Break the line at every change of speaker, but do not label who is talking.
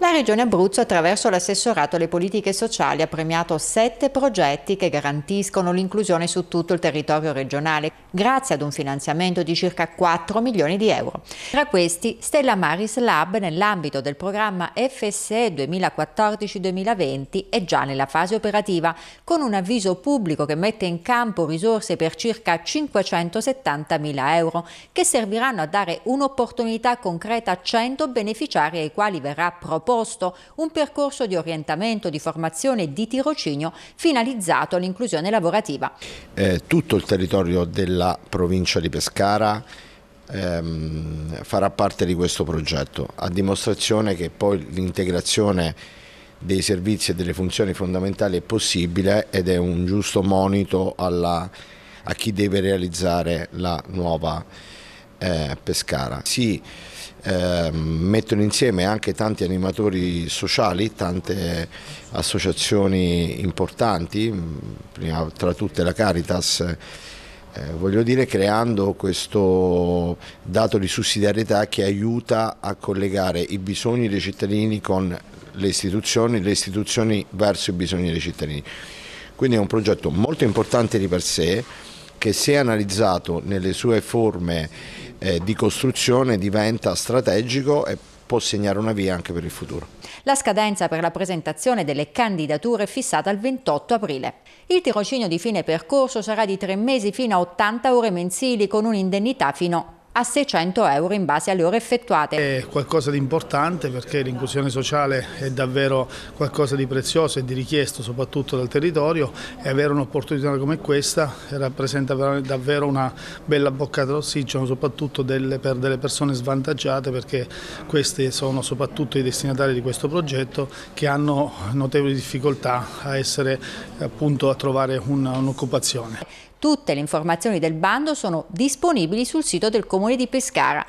La Regione Abruzzo, attraverso l'assessorato alle politiche sociali, ha premiato sette progetti che garantiscono l'inclusione su tutto il territorio regionale, grazie ad un finanziamento di circa 4 milioni di euro. Tra questi, Stella Maris Lab, nell'ambito del programma FSE 2014-2020, è già nella fase operativa, con un avviso pubblico che mette in campo risorse per circa 570 mila euro, che serviranno a dare un'opportunità concreta a 100 beneficiari ai quali verrà proposto proposto un percorso di orientamento, di formazione e di tirocinio finalizzato all'inclusione lavorativa.
Eh, tutto il territorio della provincia di Pescara ehm, farà parte di questo progetto, a dimostrazione che poi l'integrazione dei servizi e delle funzioni fondamentali è possibile ed è un giusto monito alla, a chi deve realizzare la nuova eh, Pescara. Si eh, mettono insieme anche tanti animatori sociali, tante associazioni importanti, mm, prima tra tutte la Caritas, eh, voglio dire creando questo dato di sussidiarietà che aiuta a collegare i bisogni dei cittadini con le istituzioni, le istituzioni verso i bisogni dei cittadini. Quindi è un progetto molto importante di per sé, che se analizzato nelle sue forme eh, di costruzione diventa strategico e può segnare una via anche per il futuro.
La scadenza per la presentazione delle candidature è fissata al 28 aprile. Il tirocinio di fine percorso sarà di tre mesi fino a 80 ore mensili con un'indennità fino a a 600 euro in base alle ore effettuate.
È qualcosa di importante perché l'inclusione sociale è davvero qualcosa di prezioso e di richiesto soprattutto dal territorio e avere un'opportunità come questa rappresenta davvero una bella boccata d'ossigeno soprattutto delle, per delle persone svantaggiate perché questi sono soprattutto i destinatari di questo progetto che hanno notevoli difficoltà a essere appunto a trovare un'occupazione.
Un Tutte le informazioni del bando sono disponibili sul sito del Comune di Pescara.